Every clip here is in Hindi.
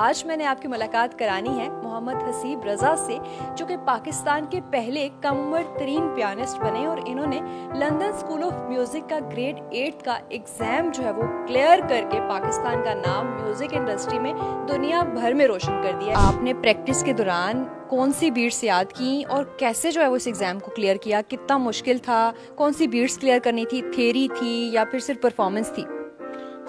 आज मैंने आपकी मुलाकात करानी है मोहम्मद हसीब रजा से जो कि पाकिस्तान के पहले कमर तरीन पियानिस्ट बने और इन्होंने लंदन स्कूल ऑफ म्यूज़िक का ग्रेड एट का एग्ज़ाम जो है वो क्लियर करके पाकिस्तान का नाम म्यूज़िक इंडस्ट्री में दुनिया भर में रोशन कर दिया आपने प्रैक्टिस के दौरान कौन सी बीट्स याद की और कैसे जो है वो इस एग्ज़ाम को क्लियर किया कितना मुश्किल था कौन सी बीट्स क्लियर करनी थी थेरी थी या फिर सिर्फ परफॉर्मेंस थी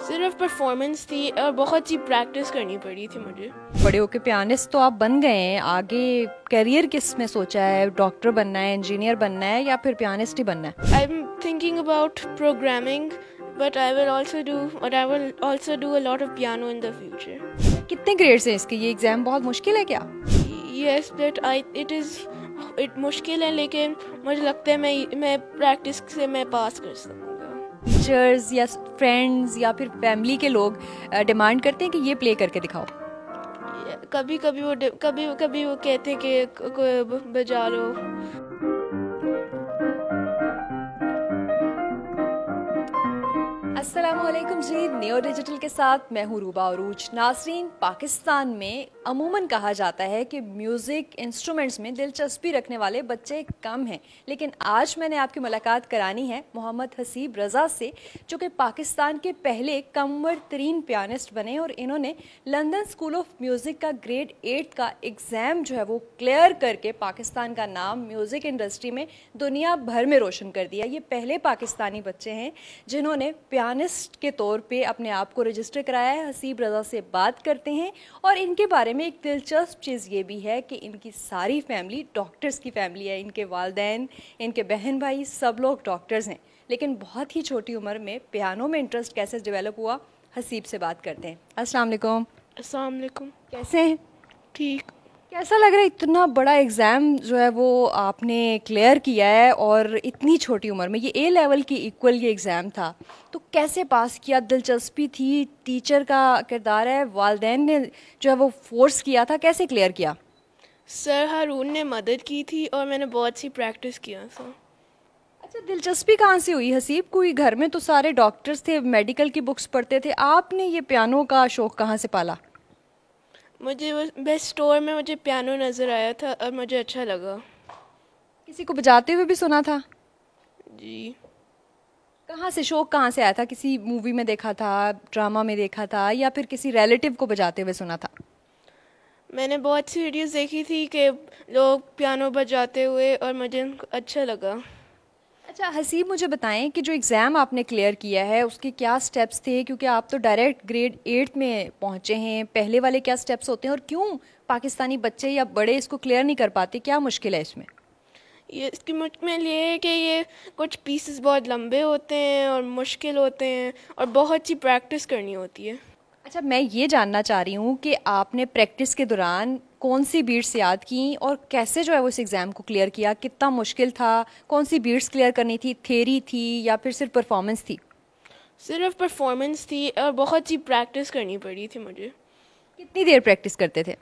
सिर्फ परफॉर्मेंस थी और बहुत ही प्रैक्टिस करनी पड़ी थी मुझे बड़े होके पियानिस्ट तो आप बन गए हैं आगे करियर किस में सोचा है डॉक्टर बनना है इंजीनियर बनना है या फिर पियानिस्ट ही बनना है I am thinking about programming but I will also do और I will also do a lot of piano in the future कितने ग्रेड्स हैं इसके ये एग्ज़ाम बहुत मुश्किल है क्या yes but I it is it मुश्किल है लेकिन मुझे लगता है मैं मैं प्रैक्टिस से मैं पास कर सकूँ टीचर्स या फ्रेंड्स या फिर फैमिली के लोग डिमांड करते हैं कि ये प्ले करके दिखाओ कभी कभी वो कभी कभी वो कहते हैं कि बजा लो असलम जी न्यो डिजिटल के साथ मैं हूँ रूबा अरूज नासरीन पाकिस्तान में अमूमन कहा जाता है कि म्यूज़िक इंस्ट्रूमेंट्स में दिलचस्पी रखने वाले बच्चे कम हैं लेकिन आज मैंने आपकी मुलाकात करानी है मोहम्मद हसीब रज़ा से जो कि पाकिस्तान के पहले कमर तरीन पियानिस्ट बने और इन्होंने लंदन स्कूल ऑफ म्यूज़िक का ग्रेड एट का एग्ज़ाम जो है वो क्लियर करके पाकिस्तान का नाम म्यूज़िक इंडस्ट्री में दुनिया भर में रोशन कर दिया ये पहले पाकिस्तानी बच्चे हैं जिन्होंने पियानिस्ट के तौर पे अपने आप को रजिस्टर कराया है हसीब रज़ा से बात करते हैं और इनके बारे में एक दिलचस्प चीज़ ये भी है कि इनकी सारी फैमिली डॉक्टर्स की फैमिली है इनके वालदेन इनके बहन भाई सब लोग डॉक्टर्स हैं लेकिन बहुत ही छोटी उम्र में पियानो में इंटरेस्ट कैसे डिवेलप हुआ हसीब से बात करते हैं असलकुम वालेकुम कैसे हैं ठीक कैसा लग रहा है इतना बड़ा एग्ज़ाम जो है वो आपने क्लियर किया है और इतनी छोटी उम्र में ये ए लेवल की इक्वल ये एग्ज़ाम था तो कैसे पास किया दिलचस्पी थी टीचर का किरदार है वालदे ने जो है वो फोर्स किया था कैसे क्लियर किया सर हारून ने मदद की थी और मैंने बहुत सी प्रैक्टिस किया सर अच्छा दिलचस्पी कहाँ से हुई हसीब कोई घर में तो सारे डॉक्टर्स थे मेडिकल की बुक्स पढ़ते थे आपने ये पियानो का शौक़ कहाँ से पाला मुझे बेस्ट स्टोर में मुझे पियानो नज़र आया था और मुझे अच्छा लगा किसी को बजाते हुए भी सुना था जी कहाँ से शौक कहाँ से आया था किसी मूवी में देखा था ड्रामा में देखा था या फिर किसी रिलेटिव को बजाते हुए सुना था मैंने बहुत सी वीडियोस देखी थी कि लोग पियानो बजाते हुए और मुझे अच्छा लगा अच्छा हसीब मुझे बताएं कि जो एग्ज़ाम आपने क्लियर किया है उसके क्या स्टेप्स थे क्योंकि आप तो डायरेक्ट ग्रेड एट्थ में पहुंचे हैं पहले वाले क्या स्टेप्स होते हैं और क्यों पाकिस्तानी बच्चे या बड़े इसको क्लियर नहीं कर पाते क्या मुश्किल है इसमें ये इसकी मुश्किल ये है कि ये कुछ पीसेस बहुत लंबे होते हैं और मुश्किल होते हैं और बहुत सी प्रैक्टिस करनी होती है अच्छा मैं ये जानना चाह रही हूँ कि आपने प्रैक्टिस के दौरान कौन सी बीट्स याद की और कैसे जो है वो इस एग्ज़ाम को क्लियर किया कितना मुश्किल था कौन सी बीट्स क्लियर करनी थी थेरी थी या फिर सिर्फ परफॉर्मेंस थी सिर्फ परफॉर्मेंस थी और बहुत सी प्रैक्टिस करनी पड़ी थी मुझे कितनी देर प्रैक्टिस करते थे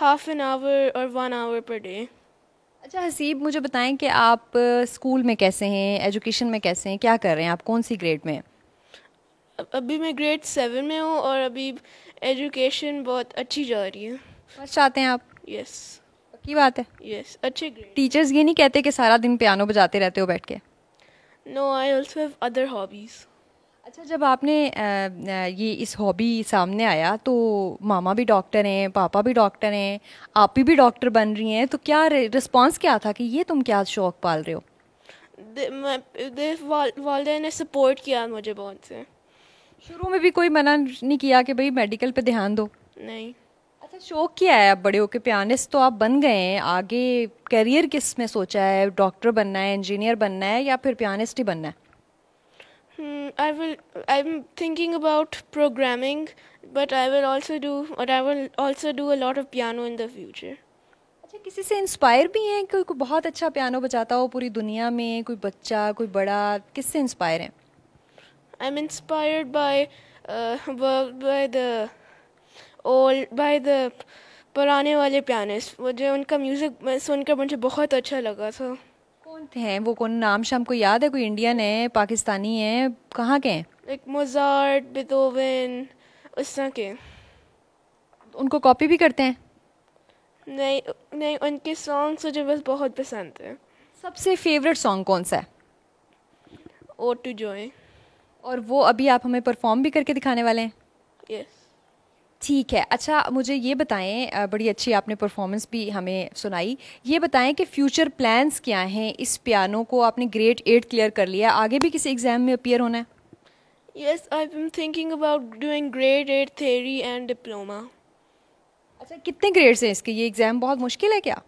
हाफ एन आवर और वन आवर पर डे अच्छा हसीब मुझे बताएं कि आप स्कूल में कैसे हैं एजुकेशन में कैसे हैं क्या कर रहे हैं आप कौन सी ग्रेड में हैं अभी मैं ग्रेड सेवन में हूँ और अभी एजुकेशन बहुत अच्छी जा रही है बस चाहते हैं आप यस की बात है यस अच्छे टीचर्स ये नहीं कहते कि सारा दिन पियानो बजाते रहते हो बैठ के no I also have other hobbies अच्छा जब आपने ये इस हॉबी सामने आया तो मामा भी डॉक्टर हैं पापा भी डॉक्टर हैं आप भी भी डॉक्टर बन रही हैं तो क्या रिस्पॉन्स क्या था कि ये तुम क्या शौक पाल रहे हो दे, वाल, वाले ने सपोर्ट किया मुझे बहुत से शुरू में भी कोई मना नहीं किया कि भाई मेडिकल पे ध्यान दो नहीं अच्छा शौक क्या है आप बड़े होके पियानिस्ट तो आप बन गए हैं आगे करियर किस में सोचा है डॉक्टर बनना है इंजीनियर बनना है या फिर पियानिस्ट ही बनना है hmm, I but I will also do, or I will also do a lot of piano in the future. अच्छा किसी से इंस्पायर भी हैं कोई कोई बहुत अच्छा पियानो बजाता हो पूरी दुनिया में कोई बच्चा कोई बड़ा किससे इंस्पायर हैं I'm inspired by uh, by the old by the पुराने वाले पियानिस्ट मुझे उनका म्यूज़िक सुनकर मुझे बहुत अच्छा लगा था कौन थे वो कौन नाम शाम को याद है कोई इंडियन है पाकिस्तानी है कहाँ के हैं लाइक मोजार्ट बिदोविन उस तरह के उनको कॉपी भी करते हैं नहीं नहीं उनके सॉन्ग्स मुझे बस बहुत पसंद है सबसे फेवरेट सॉन्ग कौन सा है ओ टू जॉय और वो अभी आप हमें परफॉर्म भी करके दिखाने वाले हैं ठीक है अच्छा मुझे ये बताएं बड़ी अच्छी आपने परफॉर्मेंस भी हमें सुनाई ये बताएं कि फ्यूचर प्लान्स क्या हैं इस पियानो को आपने ग्रेड एट क्लियर कर लिया आगे भी किसी एग्ज़ाम में अपियर होना है yes I am thinking about doing grade eight theory and diploma अच्छा कितने ग्रेड्स हैं इसके ये एग्ज़ाम बहुत मुश्किल है क्या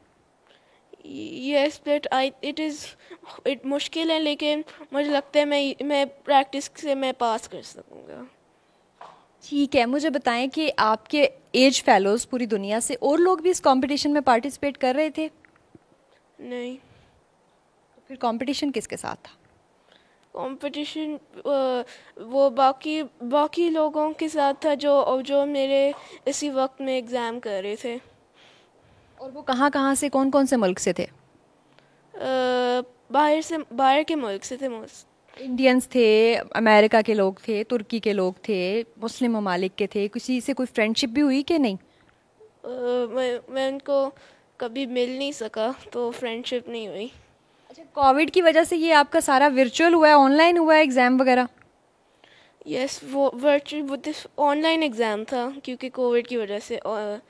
yes but I it is it मुश्किल है लेकिन मुझे लगता है मैं मैं प्रैक्टिस से मैं पास कर सकूँगा ठीक है मुझे बताएं कि आपके एज फेलोज़ पूरी दुनिया से और लोग भी इस कंपटीशन में पार्टिसिपेट कर रहे थे नहीं तो फिर कंपटीशन किसके साथ था कंपटीशन वो बाकी बाकी लोगों के साथ था जो जो मेरे इसी वक्त में एग्ज़ाम कर रहे थे और वो कहाँ कहाँ से कौन कौन से मुल्क से थे आ, बाहर से बाहर के मुल्क से थे मोस्ट इंडियंस थे अमेरिका के लोग थे तुर्की के लोग थे मुस्लिम ममालिक के थे किसी से कोई फ्रेंडशिप भी हुई कि नहीं आ, मैं मैं उनको कभी मिल नहीं सका तो फ्रेंडशिप नहीं हुई अच्छा कोविड की वजह से ये आपका सारा वर्चुअल हुआ है ऑनलाइन हुआ है एग्ज़ाम वगैरह यस वो वर्चुअल ऑनलाइन एग्ज़ाम था क्योंकि कोविड की वजह से और,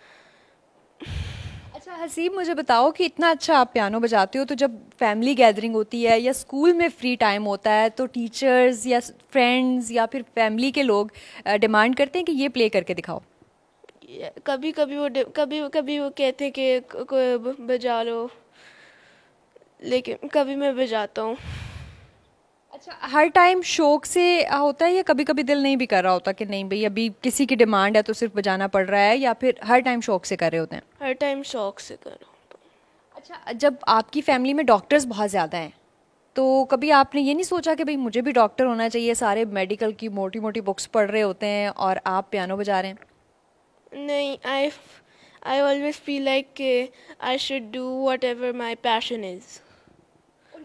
अच्छा हसीब मुझे बताओ कि इतना अच्छा आप पियानो बजाते हो तो जब फैमिली गैदरिंग होती है या स्कूल में फ्री टाइम होता है तो टीचर्स या फ्रेंड्स या फिर फैमिली के लोग डिमांड करते हैं कि ये प्ले करके दिखाओ कभी कभी वो कभी कभी वो कहते हैं कि बजा लो लेकिन कभी मैं बजाता हूँ अच्छा हर टाइम शौक से होता है या कभी कभी दिल नहीं भी कर रहा होता कि नहीं भाई अभी किसी की डिमांड है तो सिर्फ बजाना पड़ रहा है या फिर हर टाइम शौक से कर रहे होते हैं हर टाइम शौक से कर अच्छा जब आपकी फैमिली में डॉक्टर्स बहुत ज़्यादा हैं तो कभी आपने ये नहीं सोचा कि भाई मुझे भी डॉक्टर होना चाहिए सारे मेडिकल की मोटी मोटी बुक्स पढ़ रहे होते हैं और आप पियानो बजा रहे हैं नहीं I I always feel like के I should do whatever my passion is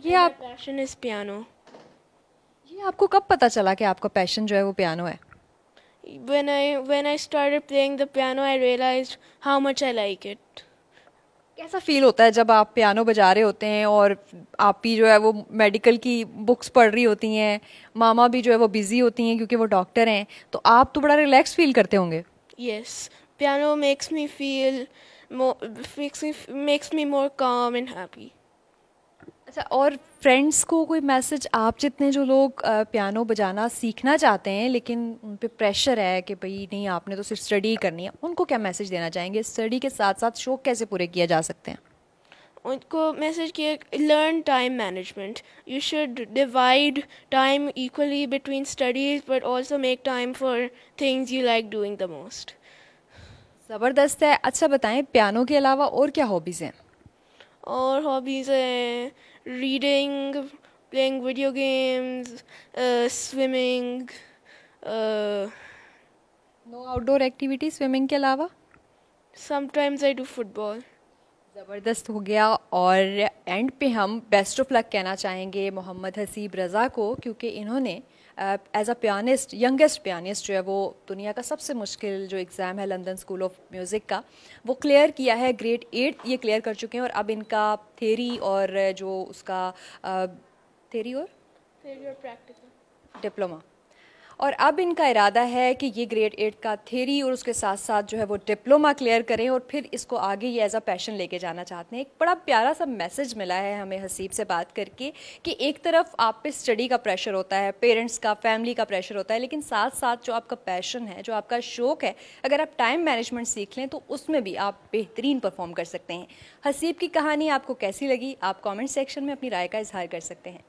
ये आप पैशन इज़ पियानो ये आपको कब पता चला कि आपका पैशन जो है वो पियानो है when I when I started playing the piano, I realized how much I like it. कैसा फील होता है जब आप पियानो बजा रहे होते हैं और आप भी जो है वो मेडिकल की बुक्स पढ़ रही होती हैं मामा भी जो है वो बिज़ी होती हैं क्योंकि वो डॉक्टर हैं तो आप तो बड़ा रिलैक्स फील करते होंगे yes piano makes me feel makes me more calm and happy अच्छा और फ्रेंड्स को कोई मैसेज आप जितने जो लोग पियानो बजाना सीखना चाहते हैं लेकिन उन पर प्रेशर है कि भाई नहीं आपने तो सिर्फ स्टडी करनी है उनको क्या मैसेज देना चाहेंगे स्टडी के साथ साथ शौक कैसे पूरे किया जा सकते हैं उनको मैसेज किया learn time management you should divide time equally between studies but also make time for things you like doing the most ज़बरदस्त है अच्छा बताएं पियानो के अलावा और क्या हॉबीज़ हैं और हॉबीज़ हैं reading, playing video games, uh, swimming. No outdoor activity swimming के अलावा समटाइम्स आई डू फुटबॉल ज़बरदस्त हो गया और एंड पे हम बेस्ट ऑफ लक कहना चाहेंगे मोहम्मद हसीब रज़ा को क्योंकि इन्होंने as a pianist youngest pianist जो है वो दुनिया का सबसे मुश्किल जो एग्ज़ाम है लंदन स्कूल ऑफ म्यूज़िक का वो क्लियर किया है ग्रेड एट ये क्लियर कर चुके हैं और अब इनका थेरी और जो उसका थेरी uh, और थेरी और प्रैक्टिकल डिप्लोमा और अब इनका इरादा है कि ये ग्रेड एट का थेरी और उसके साथ साथ जो है वो डिप्लोमा क्लियर करें और फिर इसको आगे ये एज अ पैशन लेके जाना चाहते हैं एक बड़ा प्यारा सा मैसेज मिला है हमें हसीब से बात करके कि एक तरफ आप पे स्टडी का प्रेशर होता है पेरेंट्स का फैमिली का प्रेशर होता है लेकिन साथ साथ जो आपका पैशन है जो आपका शौक है अगर आप टाइम मैनेजमेंट सीख लें तो उसमें भी आप बेहतरीन परफॉर्म कर सकते हैं हसीब की कहानी आपको कैसी लगी आप कॉमेंट सेक्शन में अपनी राय का इजहार कर सकते हैं